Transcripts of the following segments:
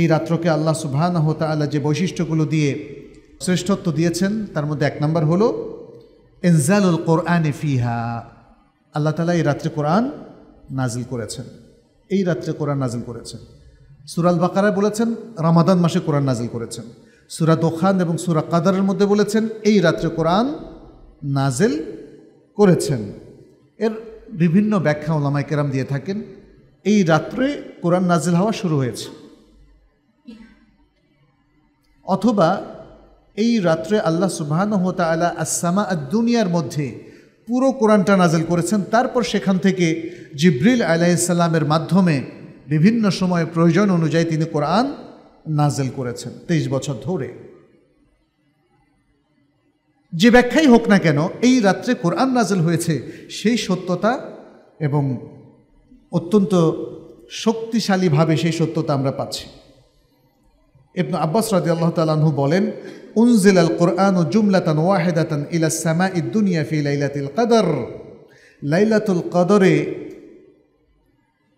এই রাত্রকে আল্লাহ সুবহান হত আল্লাহ যে বৈশিষ্ট্যগুলো দিয়ে শ্রেষ্ঠত্ব দিয়েছেন তার মধ্যে এক নম্বর হলো এনজালুল কোরআন ফিহা আল্লাহ তালা এই রাত্রে কোরআন নাজিল করেছেন এই রাত্রে কোরআন নাজিল করেছেন সুরাল বাকারায় বলেছেন রামাদান মাসে কোরআন নাজিল করেছেন সুরা দোখান এবং সুরা কাদারের মধ্যে বলেছেন এই রাত্রে কোরআন নাজেল করেছেন এর বিভিন্ন ব্যাখ্যা ওলামাইকেরাম কেরাম দিয়ে থাকেন এই রাত্রে কোরআন নাজিল হওয়া শুরু হয়েছে অথবা এই রাত্রে আল্লাহ হতা আলা আসসামা দুনিয়ার মধ্যে পুরো কোরআনটা নাজেল করেছেন তারপর সেখান থেকে জিব্রিল আলাইসাল্লামের মাধ্যমে বিভিন্ন সময়ে প্রয়োজন অনুযায়ী তিনি কোরআন নাজেল করেছেন তেইশ বছর ধরে যে ব্যাখ্যাই হোক না কেন এই রাত্রে কোরআন নাজেল হয়েছে সেই সত্যতা এবং অত্যন্ত শক্তিশালীভাবে সেই সত্যতা আমরা পাচ্ছি ইবনু আব্বাস রাজি আল্লাহ তালাহু বলেন উনজিল আল কোরআন জুমলাতান ওয়াহেদাতান ইলা সামা ইদ্দুনিয়া ফি লাইলাতিল কাদর লাইলাতুল কদরে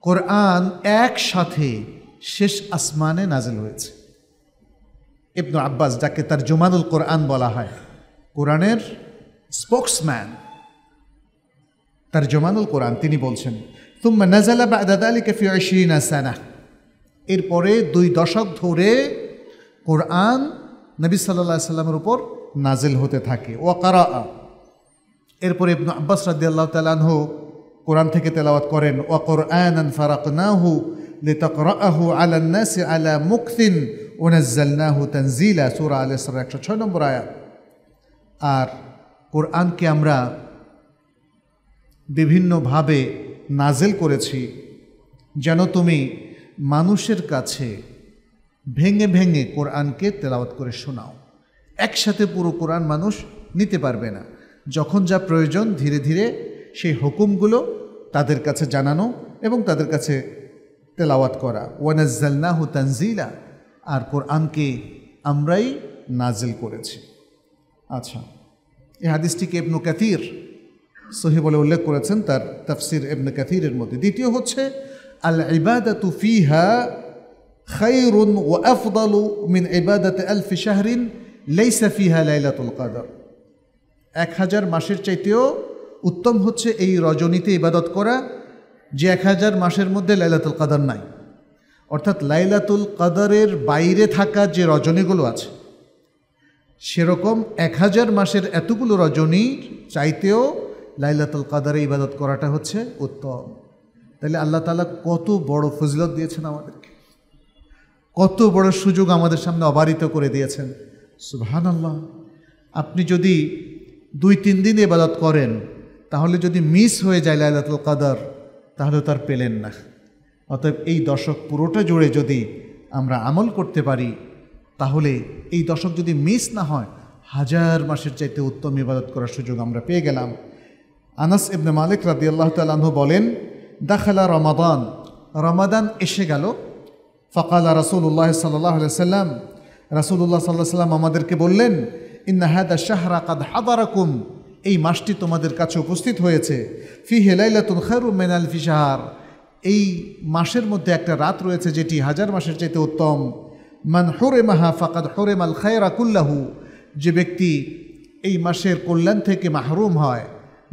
কোরআন একসাথে শেষ আসমানে নাজিল হয়েছে ইবনু আব্বাস যাকে তার জুমানুল কোরআন বলা হয় কোরআনের স্পোক্সম্যান তার জমানুল কোরআন তিনি বলছেন তুম্মা নাজালা বা আদাদ আলী কেফি আশিনা সানা এরপরে দুই দশক ধরে কোরআন নবী সাল্লা সাল্লামের উপর নাজেল হতে থাকে ও কারা এরপরে ইবনু আব্বাস রাদি আল্লাহ তালাহ কোরআন থেকে তেলাওয়াত করেন ও কোরআন ফারাকনাহু লিতাকরাহু আলান নাসি আলা মুক্তিন ওনাজ্জালনাহু তানজিলা সুরা আল ইসরা একশো ছয় নম্বর আয়াত আর কোরআনকে আমরা বিভিন্নভাবে নাজেল করেছি যেন তুমি মানুষের কাছে ভেঙে ভেঙে কোরআনকে তেলাওয়াত করে শোনাও একসাথে পুরো কোরআন মানুষ নিতে পারবে না যখন যা প্রয়োজন ধীরে ধীরে সেই হুকুমগুলো তাদের কাছে জানানো এবং তাদের কাছে তেলাওয়াত করা হু তানজিলা আর কোরআনকে আমরাই নাজিল করেছি আচ্ছা এই হাদিসটিকে এবনু কাতির সহি বলে উল্লেখ করেছেন তার তাফসির এবনু কাতিরের মধ্যে দ্বিতীয় হচ্ছে আল ইবাদা তুফিহা খাইরুন ও আফদালু মিন ইবাদাতে আলফ শাহরিন লেইসা ফিহা লাইলাতুল কাদার এক হাজার মাসের চাইতেও উত্তম হচ্ছে এই রজনীতে ইবাদত করা যে এক হাজার মাসের মধ্যে লাইলাতুল কাদার নাই অর্থাৎ লাইলাতুল কাদারের বাইরে থাকা যে রজনীগুলো আছে সেরকম এক হাজার মাসের এতগুলো রজনী চাইতেও লাইলাতুল কাদারে ইবাদত করাটা হচ্ছে উত্তম তাহলে আল্লাহ তালা কত বড় ফজিলত দিয়েছেন আমাদেরকে কত বড় সুযোগ আমাদের সামনে অবারিত করে দিয়েছেন সুবহান আল্লাহ আপনি যদি দুই তিন দিন এবাদত করেন তাহলে যদি মিস হয়ে যায় লাইলাতুল কাদার তাহলে তার পেলেন না অতএব এই দশক পুরোটা জুড়ে যদি আমরা আমল করতে পারি তাহলে এই দশক যদি মিস না হয় হাজার মাসের চাইতে উত্তম ইবাদত করার সুযোগ আমরা পেয়ে গেলাম আনাস ইবনে মালিক রাদি আল্লাহ বলেন দাখালা রমাদান রমাদান এসে গেল ফকাল রাসুল্লাহ সাল্লাহ সাল্লাম রাসুল্লাহ সাল্লাহ সাল্লাম আমাদেরকে বললেন ইন্না হাদা শাহরা কাদ হাদারাকুম এই মাসটি তোমাদের কাছে উপস্থিত হয়েছে ফি হেলাইলাতুল খারু মেনাল ফি শাহার এই মাসের মধ্যে একটা রাত রয়েছে যেটি হাজার মাসের চাইতে উত্তম মান হরে মাহা ফাকাদ হরে মাল খায়রাকুল্লাহু যে ব্যক্তি এই মাসের কল্যাণ থেকে মাহরুম হয়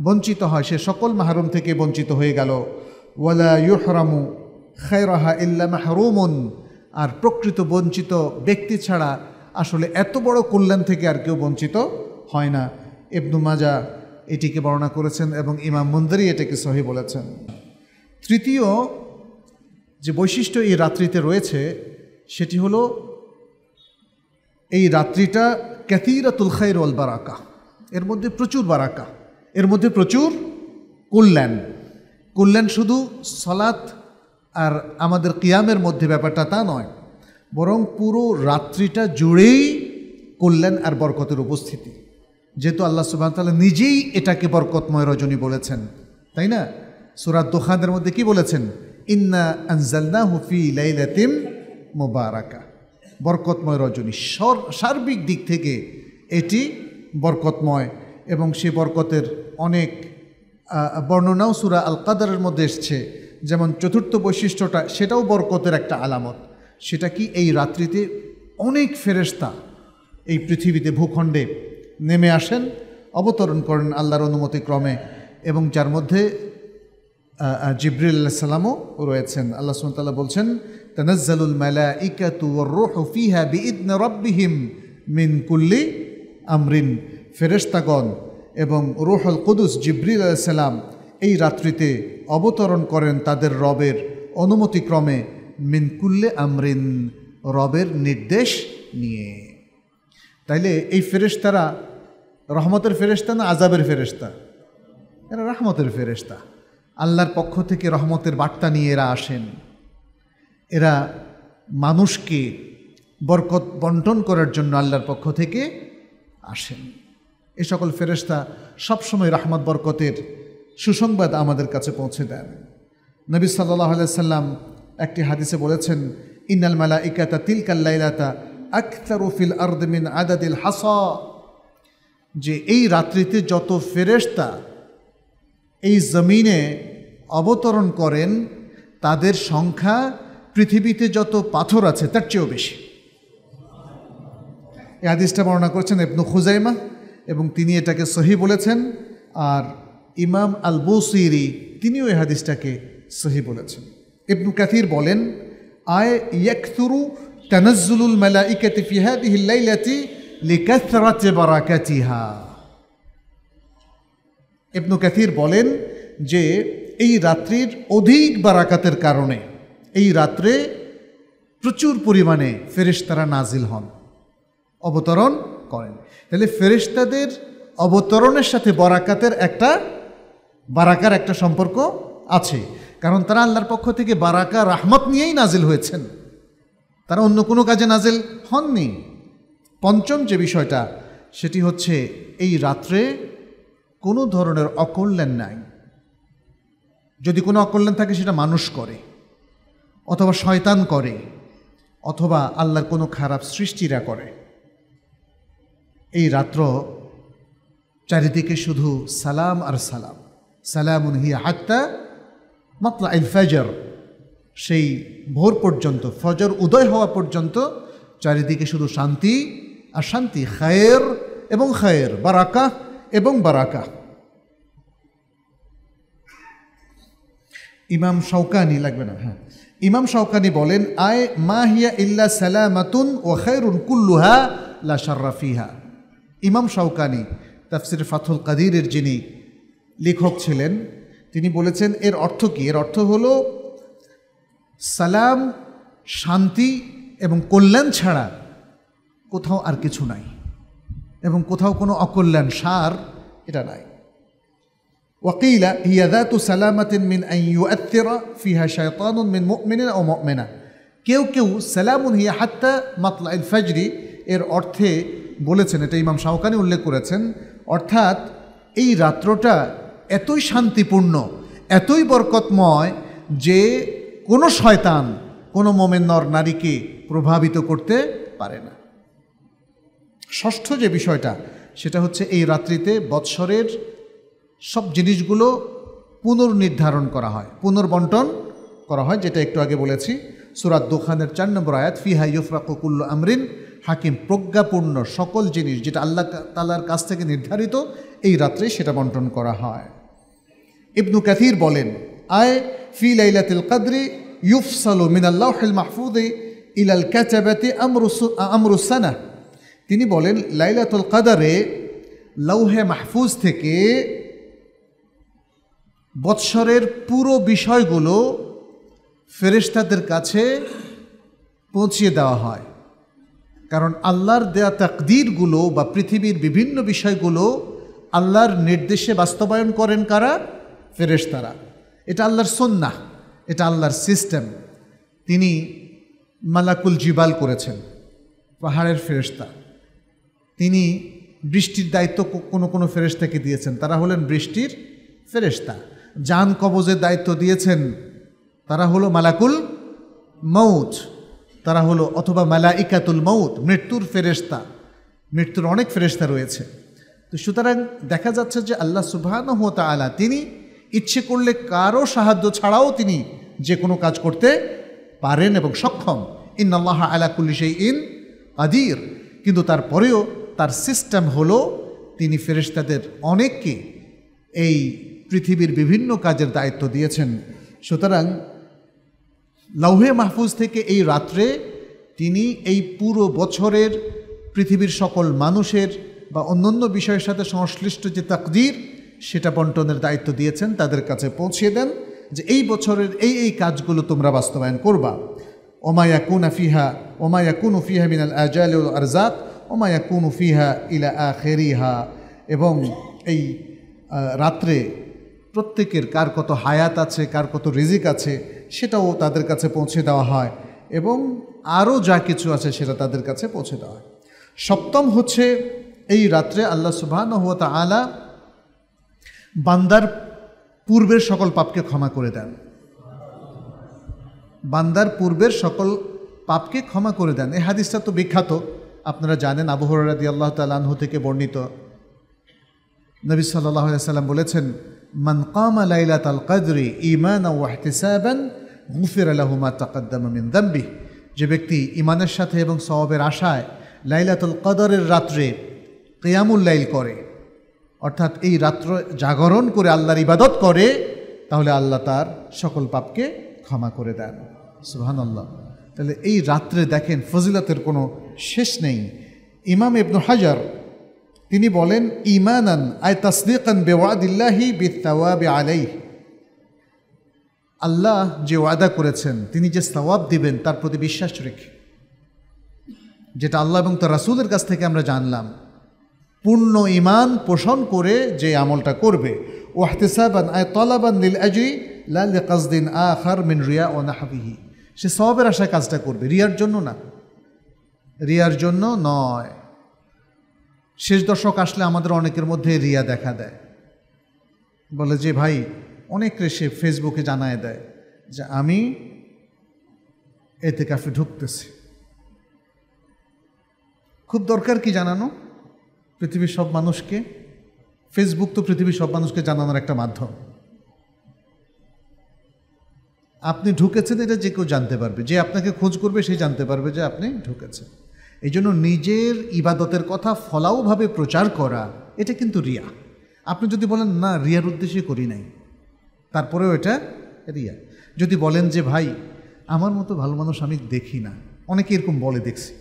বঞ্চিত হয় সে সকল মাহরুম থেকে বঞ্চিত হয়ে গেল ওয়ালা ইউহরামু খায়রাহা ইল্লা মাহরুমন আর প্রকৃত বঞ্চিত ব্যক্তি ছাড়া আসলে এত বড় কল্যাণ থেকে আর কেউ বঞ্চিত হয় না ইবনু মাজা এটিকে বর্ণনা করেছেন এবং ইমাম মন্দারি এটাকে সহি বলেছেন তৃতীয় যে বৈশিষ্ট্য এই রাত্রিতে রয়েছে সেটি হল এই রাত্রিটা ক্যাথিরা তুলখাই রল বারাকা এর মধ্যে প্রচুর বারাকা এর মধ্যে প্রচুর কল্যাণ কল্যাণ শুধু সলাৎ আর আমাদের কিয়ামের মধ্যে ব্যাপারটা তা নয় বরং পুরো রাত্রিটা জুড়েই কল্যাণ আর বরকতের উপস্থিতি যেহেতু আল্লাহ সুবাহ তাল্লাহ নিজেই এটাকে বরকতময় রজনী বলেছেন তাই না সুরাত দোকানের মধ্যে কি বলেছেন ইন্না আনজালনা হুফি লাইলাতিম মোবারাকা বরকতময় রজনী সর সার্বিক দিক থেকে এটি বরকতময় এবং সে বরকতের অনেক বর্ণনাও সুরা আল কাদারের মধ্যে এসছে যেমন চতুর্থ বৈশিষ্ট্যটা সেটাও বরকতের একটা আলামত সেটা কি এই রাত্রিতে অনেক ফেরেস্তা এই পৃথিবীতে ভূখণ্ডে নেমে আসেন অবতরণ করেন আল্লাহর অনুমতি ক্রমে এবং যার মধ্যে জিব্রিল সালামও রয়েছেন আল্লাহ সুমতাল্লাহ বলছেন তানাজ্জালুল মালা ইকাতু রোহ ফিহা ইদ রব্বিহিম মিন কুল্লি আমরিন ফেরেস্তাগণ এবং রোহল কুদুস জিব্রিল সালাম এই রাত্রিতে অবতরণ করেন তাদের রবের অনুমতিক্রমে মিনকুল্লে আমরিন রবের নির্দেশ নিয়ে তাইলে এই ফেরেশতারা রহমতের ফেরেশতা না আজাবের ফেরেশতা এরা রহমতের ফেরেশতা আল্লাহর পক্ষ থেকে রহমতের বার্তা নিয়ে এরা আসেন এরা মানুষকে বরকত বন্টন করার জন্য আল্লাহর পক্ষ থেকে আসেন এ সকল ফেরেশতা সবসময় রহমত বরকতের সুসংবাদ আমাদের কাছে পৌঁছে দেন নবী সাল্লাহ সাল্লাম একটি হাদিসে বলেছেন ইনাল মালা ইকাতা তিলকাল্লাইলাতা আখতারুফিল আর্দমিন আদাদিল হাসা যে এই রাত্রিতে যত ফেরেস্তা এই জমিনে অবতরণ করেন তাদের সংখ্যা পৃথিবীতে যত পাথর আছে তার চেয়েও বেশি এই আদিসটা বর্ণনা করেছেন এবনু খুজাইমা এবং তিনি এটাকে সহি বলেছেন আর ইমাম আল বসিরি তিনিও এই হাদিসটাকে সহি বলেছেন ইবনু কাথির বলেন আয় ইয়াকুরু তানাজ্জুলুল মালাইকাতি ফি হাদিহি লাইলাতি লিকাসরাতি বারাকাতিহা ইবনু কাথির বলেন যে এই রাত্রির অধিক বারাকাতের কারণে এই রাত্রে প্রচুর পরিমাণে ফেরেশতারা নাজিল হন অবতরণ করেন তাহলে ফেরেশতাদের অবতরণের সাথে বরাকাতের একটা বারাকার একটা সম্পর্ক আছে কারণ তারা আল্লাহর পক্ষ থেকে বারাকা রাহমত নিয়েই নাজিল হয়েছেন তারা অন্য কোনো কাজে নাজেল হননি পঞ্চম যে বিষয়টা সেটি হচ্ছে এই রাত্রে কোনো ধরনের অকল্যাণ নাই যদি কোনো অকল্যাণ থাকে সেটা মানুষ করে অথবা শয়তান করে অথবা আল্লাহর কোনো খারাপ সৃষ্টিরা করে এই রাত্র চারিদিকে শুধু সালাম আর সালাম সালাম হিয়া হাত্তা মাতলা ইল ফজর সেই ভোর পর্যন্ত ফজর উদয় হওয়া পর্যন্ত চারিদিকে শুধু শান্তি আর শান্তি খায়ের এবং খায়ের বারাকা এবং বারাকা ইমাম শৌকানি লাগবে না হ্যাঁ ইমাম শৌকানি বলেন আয় মা হিয়া ইল্লা সালামাতুন ও খায়রুন কুল্লুহা লা শার্রাফিহা ইমাম শৌকানি তাফসির ফাথুল কাদিরের যিনি লেখক ছিলেন তিনি বলেছেন এর অর্থ কী এর অর্থ হল সালাম শান্তি এবং কল্যাণ ছাড়া কোথাও আর কিছু নাই এবং কোথাও কোনো অকল্যাণ সার এটা নাই ওয়াকিলা هي তু সালামাতিন মিন ফিহা يؤثر মিন شيطان من مؤمن কেউ কেউ সালামুন হিয়া হাত্তা মাতলা ইল ফাজরি এর অর্থে বলেছেন এটা ইমাম শাহকানি উল্লেখ করেছেন অর্থাৎ এই রাত্রটা এতই শান্তিপূর্ণ এতই বরকতময় যে কোনো শয়তান কোনো মোমেন নর নারীকে প্রভাবিত করতে পারে না ষষ্ঠ যে বিষয়টা সেটা হচ্ছে এই রাত্রিতে বৎসরের সব জিনিসগুলো পুনর্নির্ধারণ করা হয় পুনর্বন্টন করা হয় যেটা একটু আগে বলেছি সুরাত দোকানের চার নম্বর আয়াত ফিহা ইউফরাকুল্ল আমরিন হাকিম প্রজ্ঞাপূর্ণ সকল জিনিস যেটা আল্লাহ তালার কাছ থেকে নির্ধারিত এই রাত্রে সেটা বন্টন করা হয় ইবনু কাথির বলেন আয় ফি লাইলাতিল কাদরি ইউফসালু মিনাল্লাহিল মাহফুদে ইলাল আমরু আমরুসানা তিনি বলেন লাইলাতুল কাদারে লৌহে মাহফুজ থেকে বৎসরের পুরো বিষয়গুলো ফেরেশতাদের কাছে পৌঁছিয়ে দেওয়া হয় কারণ আল্লাহর দেয়া তাকদিরগুলো বা পৃথিবীর বিভিন্ন বিষয়গুলো আল্লাহর নির্দেশে বাস্তবায়ন করেন কারা ফেরেশ তারা এটা আল্লাহর সন্না এটা আল্লাহর সিস্টেম তিনি মালাকুল জিবাল করেছেন পাহাড়ের ফেরেশতা তিনি বৃষ্টির দায়িত্ব কোনো কোনো ফেরেশতাকে দিয়েছেন তারা হলেন বৃষ্টির ফেরেস্তা যান কবজের দায়িত্ব দিয়েছেন তারা হলো মালাকুল মৌত তারা হলো অথবা মালা ইকাতুল মৌত মৃত্যুর ফেরেশতা মৃত্যুর অনেক ফেরেশতা রয়েছে তো সুতরাং দেখা যাচ্ছে যে আল্লাহ সুবাহান হতা আলা তিনি ইচ্ছে করলে কারো সাহায্য ছাড়াও তিনি যে কোনো কাজ করতে পারেন এবং সক্ষম ইন্নাল্লাহ আলা সেই ইন আদির কিন্তু তারপরেও তার সিস্টেম হলো তিনি ফেরেশতাদের অনেককে এই পৃথিবীর বিভিন্ন কাজের দায়িত্ব দিয়েছেন সুতরাং লৌহে মাহফুজ থেকে এই রাত্রে তিনি এই পুরো বছরের পৃথিবীর সকল মানুষের বা অন্যান্য বিষয়ের সাথে সংশ্লিষ্ট যে তাকদির সেটা বন্টনের দায়িত্ব দিয়েছেন তাদের কাছে পৌঁছিয়ে দেন যে এই বছরের এই এই কাজগুলো তোমরা বাস্তবায়ন করবা কুন আফিহা ওমায়া কুন উফিহা মিনাল আজাল ওমায়া কুন উফিহা ইলা আখেরিহা এবং এই রাত্রে প্রত্যেকের কার কত হায়াত আছে কার কত রিজিক আছে সেটাও তাদের কাছে পৌঁছে দেওয়া হয় এবং আরও যা কিছু আছে সেটা তাদের কাছে পৌঁছে দেওয়া হয় সপ্তম হচ্ছে এই রাত্রে আল্লাহ সুবাহ আলা বান্দার পূর্বের সকল পাপকে ক্ষমা করে দেন বান্দার পূর্বের সকল পাপকে ক্ষমা করে দেন এ হাদিসটা তো বিখ্যাত আপনারা জানেন আবহরাদি আল্লাহ তালাহু থেকে বর্ণিত নবী সাল্লাহ সাল্লাম বলেছেন মান কামা লাইলাত আল কাদরি ইমান ওয়াহতিসাবান গুফির আলাহুমা তাকাদ্দাম মিন দাম্বি যে ব্যক্তি ইমানের সাথে এবং সওয়াবের আশায় লাইলাতুল কদরের রাত্রে কেয়ামুল লাইল করে অর্থাৎ এই রাত্র জাগরণ করে আল্লাহর ইবাদত করে তাহলে আল্লাহ তার সকল পাপকে ক্ষমা করে দেন সুহান আল্লাহ তাহলে এই রাত্রে দেখেন ফজিলতের কোনো শেষ নেই ইমাম ইবনু হাজার তিনি বলেন ইমানান আয় তসদিকান বেওয়াদিল্লাহি বিতাওয়াবে আলাই আল্লাহ যে ওয়াদা করেছেন তিনি যে সওয়াব দিবেন তার প্রতি বিশ্বাস রেখে যেটা আল্লাহ এবং তার রাসুলের কাছ থেকে আমরা জানলাম পূর্ণ ইমান পোষণ করে যে আমলটা করবে ওয়াহতেসাবান আয় তলাবান নীল আজরি লাল কাজদিন আহার মিন রিয়া ও নাহাবিহি সে সবের আশায় কাজটা করবে রিয়ার জন্য না রিয়ার জন্য নয় শেষ দশক আসলে আমাদের অনেকের মধ্যে রিয়া দেখা দেয় বলে যে ভাই অনেক সে ফেসবুকে জানায় দেয় যে আমি এতে কাফে ঢুকতেছি খুব দরকার কি জানানো পৃথিবীর সব মানুষকে ফেসবুক তো পৃথিবীর সব মানুষকে জানানোর একটা মাধ্যম আপনি ঢুকেছেন এটা যে কেউ জানতে পারবে যে আপনাকে খোঁজ করবে সে জানতে পারবে যে আপনি ঢুকেছেন এই জন্য নিজের ইবাদতের কথা ফলাওভাবে প্রচার করা এটা কিন্তু রিয়া আপনি যদি বলেন না রিয়ার উদ্দেশ্যে করি নাই তারপরেও এটা রিয়া যদি বলেন যে ভাই আমার মতো ভালো মানুষ আমি দেখি না অনেকে এরকম বলে দেখছি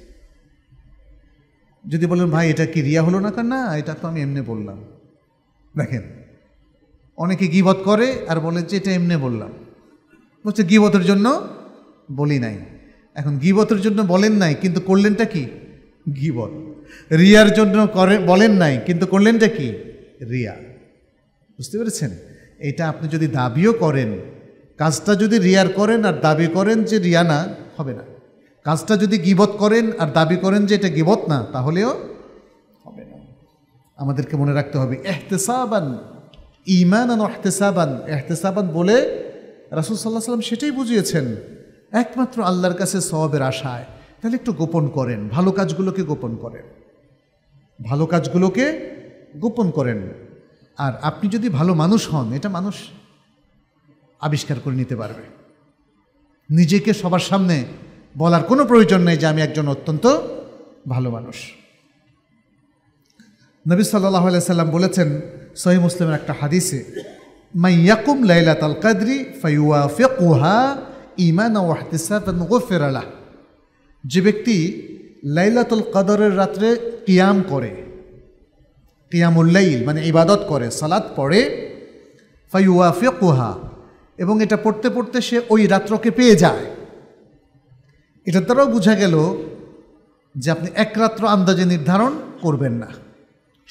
যদি বলেন ভাই এটা কি রিয়া হলো না কেন না এটা তো আমি এমনি বললাম দেখেন অনেকে গিবত করে আর বলে যে এটা এমনি বললাম বলছে গিবতের জন্য বলি নাই এখন গিবতের জন্য বলেন নাই কিন্তু করলেনটা কি গিবত রিয়ার জন্য করে বলেন নাই কিন্তু করলেনটা কি রিয়া বুঝতে পেরেছেন এটা আপনি যদি দাবিও করেন কাজটা যদি রিয়ার করেন আর দাবি করেন যে রিয়া না হবে না কাজটা যদি গিবত করেন আর দাবি করেন যে এটা গিবত না তাহলেও হবে না আমাদেরকে মনে রাখতে হবে এহতেসাবান ইমান আন এহতেসাবান এহতেসাবান বলে রাসুল সাল্লাহ সাল্লাম সেটাই বুঝিয়েছেন একমাত্র আল্লাহর কাছে সবের আশায় তাহলে একটু গোপন করেন ভালো কাজগুলোকে গোপন করেন ভালো কাজগুলোকে গোপন করেন আর আপনি যদি ভালো মানুষ হন এটা মানুষ আবিষ্কার করে নিতে পারবে নিজেকে সবার সামনে বলার কোনো প্রয়োজন নেই যে আমি একজন অত্যন্ত ভালো মানুষ নবী সাল্লাহ সাল্লাম বলেছেন সহি মুসলিমের একটা হাদিসে মাইয়াকুম লাইলা তাল কাদরি ফাইয়া ফেকুহা ইমান ফেরালা যে ব্যক্তি লাইলাতুল কাদরের রাত্রে কিয়াম করে কিয়ামুল্লাইল মানে ইবাদত করে সালাত পড়ে ফাইয়া ফেকুহা এবং এটা পড়তে পড়তে সে ওই রাত্রকে পেয়ে যায় এটা দ্বারাও বোঝা গেল যে আপনি একরাত্র আন্দাজে নির্ধারণ করবেন না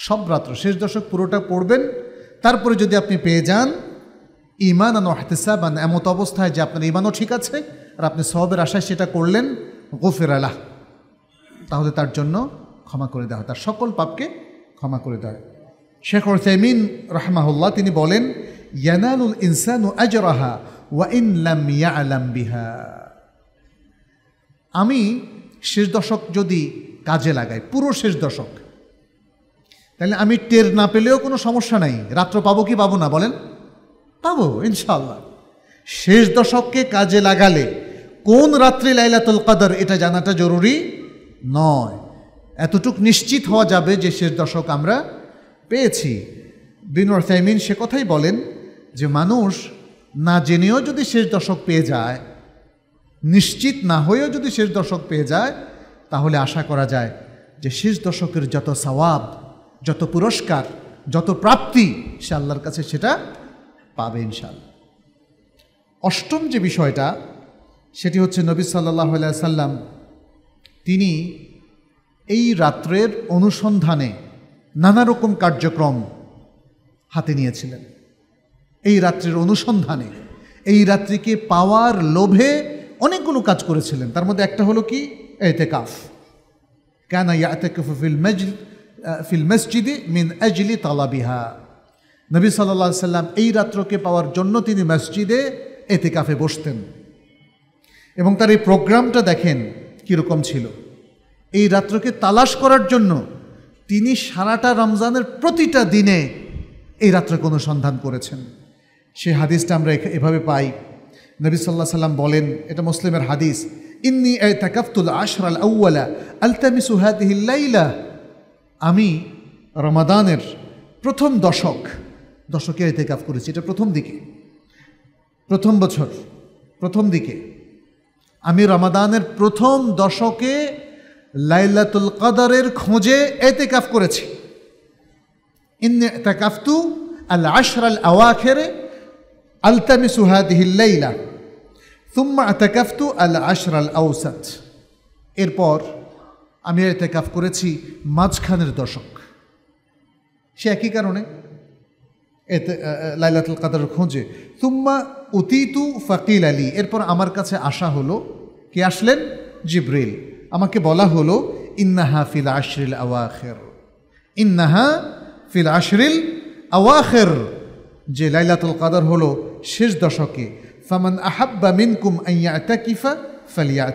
সব রাত্র শেষ দশক পুরোটা পড়বেন তারপরে যদি আপনি পেয়ে যান ইমান আন ওহতেসাবান এমত অবস্থায় যে আপনার ইমানও ঠিক আছে আর আপনি সবের আশায় সেটা করলেন গোফের আলাহ তাহলে তার জন্য ক্ষমা করে দেওয়া হয় তার সকল পাপকে ক্ষমা করে দেওয়া হয় শেখ ওসাইমিন রহমাহুল্লাহ তিনি বলেন ইয়ানালুল ইনসানু আজরাহা ওয়া ইন লাম ইয়া আলাম বিহা আমি শেষ দশক যদি কাজে লাগাই পুরো শেষ দশক তাহলে আমি টের না পেলেও কোনো সমস্যা নাই রাত্র পাবো কি পাবো না বলেন পাবো ইনশাল্লাহ শেষ দশককে কাজে লাগালে কোন রাত্রে লাইলাতুল কাদার এটা জানাটা জরুরি নয় এতটুক নিশ্চিত হওয়া যাবে যে শেষ দশক আমরা পেয়েছি বিনর সাইমিন সে কথাই বলেন যে মানুষ না জেনেও যদি শেষ দশক পেয়ে যায় নিশ্চিত না হয়েও যদি শেষ দশক পেয়ে যায় তাহলে আশা করা যায় যে শেষ দশকের যত সওয়াব যত পুরস্কার যত প্রাপ্তি সে আল্লাহর কাছে সেটা পাবে ইনশাল্লাহ অষ্টম যে বিষয়টা সেটি হচ্ছে নবী সাল্লাহ সাল্লাম তিনি এই রাত্রের অনুসন্ধানে নানা রকম কার্যক্রম হাতে নিয়েছিলেন এই রাত্রের অনুসন্ধানে এই রাত্রিকে পাওয়ার লোভে অনেকগুলো কাজ করেছিলেন তার মধ্যে একটা হলো কি এতেকাফ এতে ইয়াতেকাফু ফিল মজল ফিল মসজিদে মিন এজলি তালাবিহা নবী সাল্লাহ সাল্লাম এই রাত্রকে পাওয়ার জন্য তিনি মসজিদে এতেকাফে বসতেন এবং তার এই প্রোগ্রামটা দেখেন কীরকম ছিল এই রাত্রকে তালাশ করার জন্য তিনি সারাটা রমজানের প্রতিটা দিনে এই রাত্রকে অনুসন্ধান করেছেন সে হাদিসটা আমরা এভাবে পাই নবী সাল্লাহ সাল্লাম বলেন এটা মুসলিমের হাদিস ইন্নি এ তাকাফতুল আশর আল আউ্লা আলতামি সুহাদিহিল্লাইলা আমি রমাদানের প্রথম দশক দশকে এতেকাফ করেছি এটা প্রথম দিকে প্রথম বছর প্রথম দিকে আমি রমাদানের প্রথম দশকে লাইলাতুল কাদারের খোঁজে এতেকাফ করেছি ইন্নি এতেকাফতু আল আশর আল আওয়াখেরে আলতামি সুহাদিহিল্লাইলা সুম্মা এতেকাফতু আল আশর আল আউসাদ এরপর আমি এতেকাফ করেছি মাঝখানের দশক সে একই কারণে এতে লাইলাতুল কাদার খোঁজে তুম্মা অতীতু ফকিল আলী এরপর আমার কাছে আসা হলো কে আসলেন জিব্রিল আমাকে বলা হলো ইন্নাহা ফিল আশরিল আওয়াখের ইন্নাহা ফিল আশরিল আওয়াখের যে লাইলাতুল কাদার হলো শেষ দশকে ফামান আহাব্বা মিনকুম আইয়াতাকিফা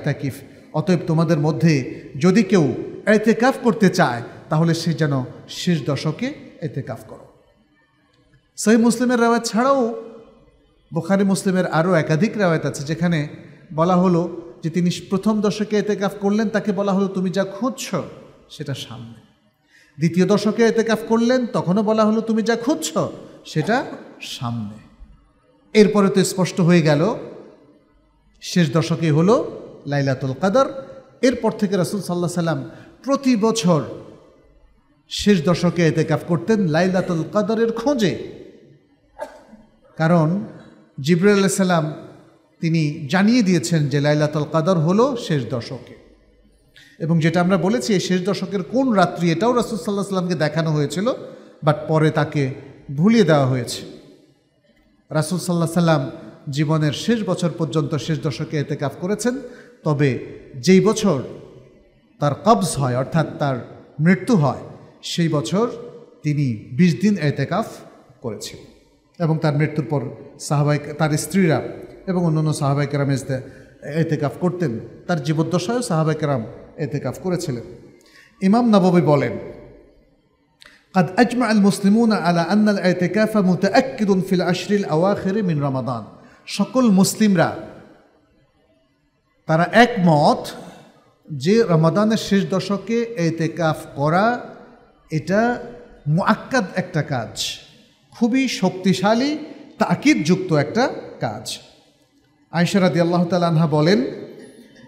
তাকিফ অতএব তোমাদের মধ্যে যদি কেউ এতেকাফ করতে চায় তাহলে সে যেন শেষ দশকে এতেকাফ করো সহি মুসলিমের রেওয়াজ ছাড়াও বোখারি মুসলিমের আরও একাধিক রেওয়ায়ত আছে যেখানে বলা হলো যে তিনি প্রথম দশকে এতেকাফ করলেন তাকে বলা হলো তুমি যা খুঁজছ সেটা সামনে দ্বিতীয় দশকে এতেকাফ করলেন তখনও বলা হলো তুমি যা খুঁজছ সেটা সামনে এরপরে তো স্পষ্ট হয়ে গেল শেষ দশকে হলো লাইলাতুল কাদার এরপর থেকে রাসুল সাল্লাহ সাল্লাম প্রতি বছর শেষ দশকে এতে কাফ করতেন লাইলাতুল কাদারের খোঁজে কারণ জিবরুল সালাম তিনি জানিয়ে দিয়েছেন যে লাইলাতুল কাদার হলো শেষ দশকে এবং যেটা আমরা বলেছি শেষ দশকের কোন রাত্রি এটাও রাসুল সাল্লাহ সাল্লামকে দেখানো হয়েছিল বাট পরে তাকে ভুলিয়ে দেওয়া হয়েছে রাসুল সাল্লাহ সাল্লাম জীবনের শেষ বছর পর্যন্ত শেষ দশকে এতেকাফ করেছেন তবে যেই বছর তার কবজ হয় অর্থাৎ তার মৃত্যু হয় সেই বছর তিনি বিশ দিন এতেকাফ করেছেন এবং তার মৃত্যুর পর সাহবাই তার স্ত্রীরা এবং অন্যান্য সাহাবাই কেরাম এতেকাফ করতেন তার জীবদ্দশায়ও সাহাবাই কেরাম এতেকাফ করেছিলেন ইমাম নবাবী বলেন قد أجمع المسلمون على أن الاعتكاف متأكد في العشر الأواخر من رمضان সকল মুসলিমরা তারা একমত যে রমাদানের শেষ দশকে এতেকাফ করা এটা মোয়াক্কাদ একটা কাজ খুবই শক্তিশালী তাকিদযুক্ত একটা কাজ আয়সারাদি আল্লাহ আনহা বলেন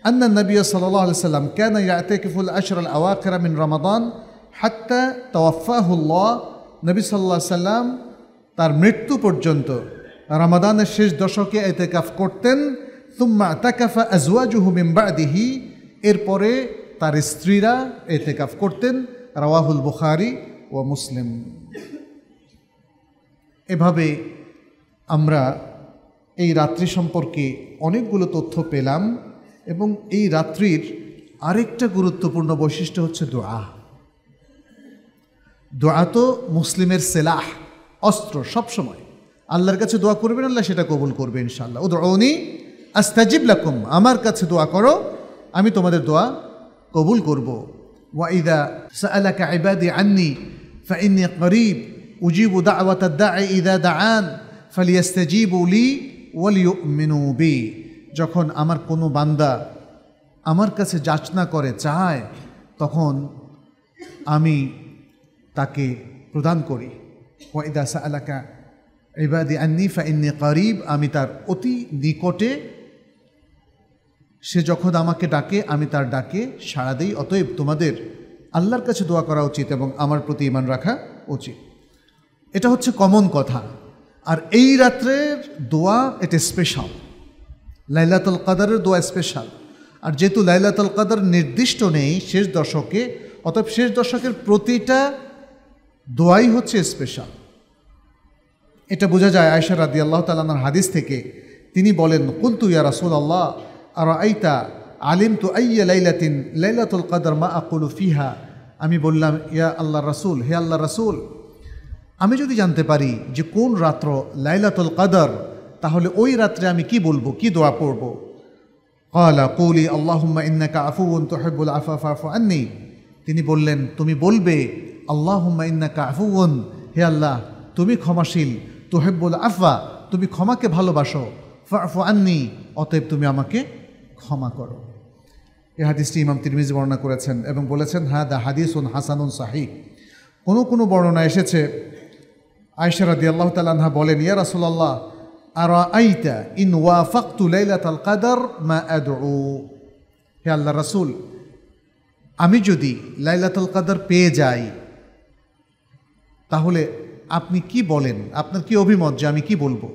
আন্না নবী সাল্লাহ সাল্লাম কেন কিফুল আশর আল আওয়াকেরা মিন রমাদান হাত্তা তওয়াফাহুল্লাহ নবী সাল্লাহ সাল্লাম তার মৃত্যু পর্যন্ত রামাদানের শেষ দশকে এতেকাফ করতেন তুম্মা তাকাফা আজওয়াজুহু দিহি এরপরে তার স্ত্রীরা এতেকাফ করতেন রাওয়াহুল বুখারি ও মুসলিম এভাবে আমরা এই রাত্রি সম্পর্কে অনেকগুলো তথ্য পেলাম এবং এই রাত্রির আরেকটা গুরুত্বপূর্ণ বৈশিষ্ট্য হচ্ছে দোয়া দোয়া তো মুসলিমের সেলাহ অস্ত্র সবসময় আল্লাহর কাছে দোয়া করবেন আল্লাহ সেটা কবুল করবে ইনশাল্লাহ ও দৌনি আস্তাজিব লাকুম আমার কাছে দোয়া করো আমি তোমাদের দোয়া কবুল করব ওয়াইদা সালাকা ইবাদি আন্নি ফাইনি করিব উজিব দাওয়াত ইদা দাআন ফালিয়াস্তাজিবু লি ওয়ালিউমিনু বি যখন আমার কোনো বান্দা আমার কাছে যাচনা করে চায় তখন আমি তাকে প্রদান করি ওয়াইদা সালাকা ইবাদি আন্নি ইন্নি করিব আমি তার অতি নিকটে সে যখন আমাকে ডাকে আমি তার ডাকে সাড়া দিই অতএব তোমাদের আল্লাহর কাছে দোয়া করা উচিত এবং আমার প্রতি ইমান রাখা উচিত এটা হচ্ছে কমন কথা আর এই রাত্রের দোয়া এটা স্পেশাল লাইলাতুল কাদারের দোয়া স্পেশাল আর যেহেতু লাইলাতুল কাদার নির্দিষ্ট নেই শেষ দশকে অতএব শেষ দশকের প্রতিটা দোয়াই হচ্ছে স্পেশাল এটা বোঝা যায় আয়সা রাদি আল্লাহ তালার হাদিস থেকে তিনি বলেন কুলতু ইয়া রাসুল আল্লাহ আর আইতা আলিম তু আইয়া লাইলাতিন লাইলাতুল কাদার মা আকুলু ফিহা আমি বললাম ইয়া আল্লাহ রাসুল হে আল্লাহ রাসুল আমি যদি জানতে পারি যে কোন রাত্র লাইলাতুল কাদার তাহলে ওই রাত্রে আমি কি বলবো কি দোয়া পড়ব কলা কৌলি আল্লাহ ইন্নাকা আফুবন তোহেবুল আফা ফাফু আন্নি তিনি বললেন তুমি বলবে আল্লাহ হুমাইন্না কাফুন হে আল্লাহ তুমি ক্ষমাশীল তোহেব্বুল আফা তুমি ক্ষমাকে ভালোবাসো ফাফু আন্নি অতএব তুমি আমাকে ক্ষমা করো এ হাদিসটি ইমাম তিরমিজ বর্ণনা করেছেন এবং বলেছেন হ্যাঁ দা হাদিস উন হাসানুন সাহি কোনো কোনো বর্ণনা এসেছে আয়সা রাদি আল্লাহ তালাহা বলেন ইয়া রাসুল্লাহ আর আইতা ইন ওয়া ফাকতু লাইলাত তাল কাদার মা ও হে আল্লাহ রাসুল আমি যদি লাইলাতুল কাদার পেয়ে যাই তাহলে আপনি কি বলেন আপনার কি অভিমত যে আমি কি বলবো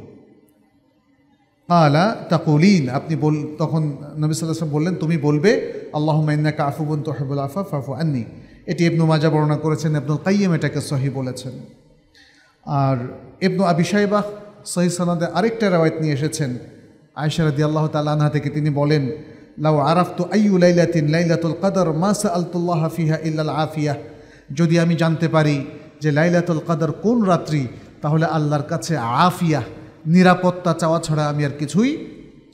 আলা তাকলিন আপনি বল তখন নবী সাল্লাম বললেন তুমি বলবে আল্লাহ মাইন্না কাফুবন তহেবুল আফা ফাফু আন্নি এটি এবনু মাজা বর্ণনা করেছেন এবনুল কাইম এটাকে সহি বলেছেন আর এবনু আবিশাইবাহ সহি সালাদে আরেকটা রেওয়ায়ত নিয়ে এসেছেন আয়সা রদি আল্লাহ তালাহা থেকে তিনি বলেন লাউ তো আইউ লাইলাতিন লাইলাতুল কাদর মাসা আলতুল্লাহ ফিহা ইল্লাল আফিয়া যদি আমি জানতে পারি যে লাইলাতুল কাদার কোন রাত্রি তাহলে আল্লাহর কাছে আফিয়া নিরাপত্তা চাওয়া ছাড়া আমি আর কিছুই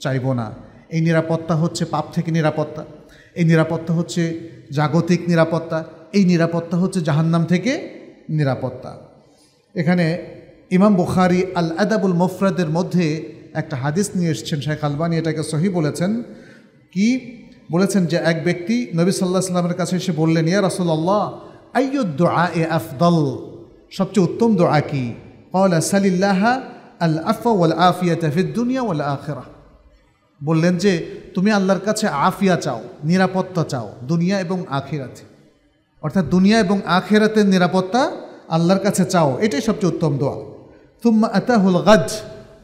চাইব না এই নিরাপত্তা হচ্ছে পাপ থেকে নিরাপত্তা এই নিরাপত্তা হচ্ছে জাগতিক নিরাপত্তা এই নিরাপত্তা হচ্ছে জাহান্নাম থেকে নিরাপত্তা এখানে ইমাম বুখারি আল আদাবুল মফরাদের মধ্যে একটা হাদিস নিয়ে এসছেন শেখ আলবানি এটাকে সহি বলেছেন কি বলেছেন যে এক ব্যক্তি নবী সাল্লাহ সাল্লামের কাছে এসে বললেন ইয়া রাসুল্লাহ আইয় দোয়া এ আফদল সবচেয়ে উত্তম দোয়া কি কলা সালিল্লাহা আল আফা ওয়াল আফিয়া দুনিয়া ওয়াল আখেরা বললেন যে তুমি আল্লাহর কাছে আফিয়া চাও নিরাপত্তা চাও দুনিয়া এবং আখেরাতে অর্থাৎ দুনিয়া এবং আখেরাতের নিরাপত্তা আল্লাহর কাছে চাও এটাই সবচেয়ে উত্তম দোয়া তুম্মা আতাহুল গাজ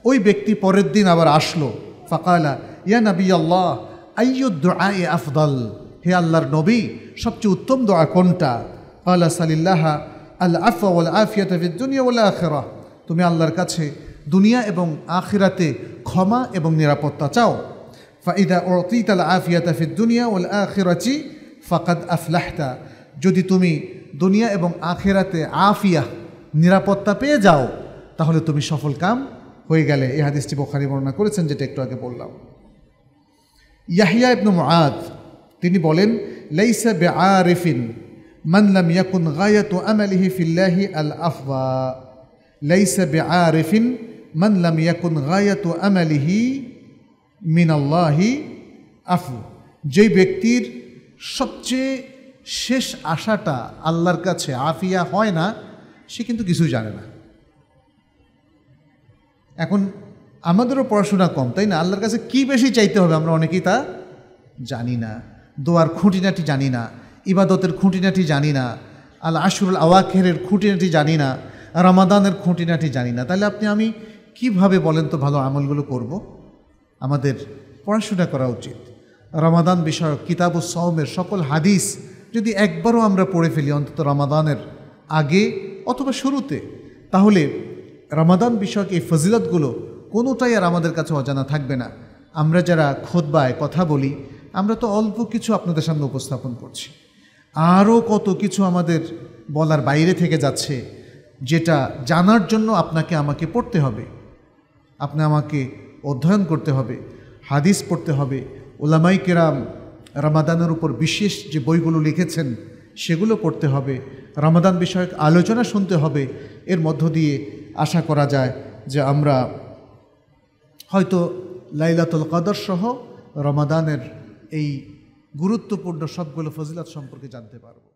ওই ব্যক্তি পরের দিন আবার আসলো ফাকালা ইয়া নবী আল্লাহ আইয়ুদ্দোয়া এ আফদল হে আল্লাহর নবী সবচেয়ে উত্তম দোয়া কোনটা আল্লাহ সালিল্লাহা আল আফা ওয়াল আফিয়াত দুনিয়া ওলা আখেরা তুমি আল্লাহর কাছে দুনিয়া এবং আখিরাতে ক্ষমা এবং নিরাপত্তা চাও ফাইদা ওরতিত আল আফিয়াত ফিদ দুনিয়া ওল আখিরাচি ফাকাদ আফলাহতা যদি তুমি দুনিয়া এবং আখেরাতে আফিয়া নিরাপত্তা পেয়ে যাও তাহলে তুমি সফল কাম হয়ে গেলে এই হাদিসটি বোখারি বর্ণনা করেছেন যেটা একটু আগে বললাম ইয়াহিয়া ইবনু মুআদ তিনি বলেন লাইসা বে আরিফিন মানলাম ইয়াকুন গায়াত আমালিহি ফিল্লাহি আল আফওয়া লাইসা বে আরেফিন মানলাম ইয়াকুন গায়াত আমালিহি মিনাল্লাহি আফু যেই ব্যক্তির সবচেয়ে শেষ আশাটা আল্লাহর কাছে আফিয়া হয় না সে কিন্তু কিছুই জানে না এখন আমাদেরও পড়াশোনা কম তাই না আল্লাহর কাছে কি বেশি চাইতে হবে আমরা অনেকেই তা জানি না দোয়ার খুঁটিনাটি জানি না ইবাদতের খুঁটিনাটি জানি না আল আশুরুল আওয়াখেরের খুঁটিনাটি জানি না রামাদানের খুঁটিনাটি জানি না তাহলে আপনি আমি কিভাবে বলেন তো ভালো আমলগুলো করব। আমাদের পড়াশোনা করা উচিত রামাদান বিষয়ক কিতাব ও সৌমের সকল হাদিস যদি একবারও আমরা পড়ে ফেলি অন্তত রামাদানের আগে অথবা শুরুতে তাহলে রামাদান বিষয়ক এই ফজিলতগুলো কোনোটাই আর আমাদের কাছে অজানা থাকবে না আমরা যারা খোদবায় কথা বলি আমরা তো অল্প কিছু আপনাদের সামনে উপস্থাপন করছি আরও কত কিছু আমাদের বলার বাইরে থেকে যাচ্ছে যেটা জানার জন্য আপনাকে আমাকে পড়তে হবে আপনি আমাকে অধ্যয়ন করতে হবে হাদিস পড়তে হবে ওলামাই কেরাম রামাদানের উপর বিশেষ যে বইগুলো লিখেছেন সেগুলো পড়তে হবে রামাদান বিষয়ক আলোচনা শুনতে হবে এর মধ্য দিয়ে আশা করা যায় যে আমরা হয়তো লাইলাতুল কাদর সহ রমাদানের এই গুরুত্বপূর্ণ সবগুলো ফজিলত সম্পর্কে জানতে পারবো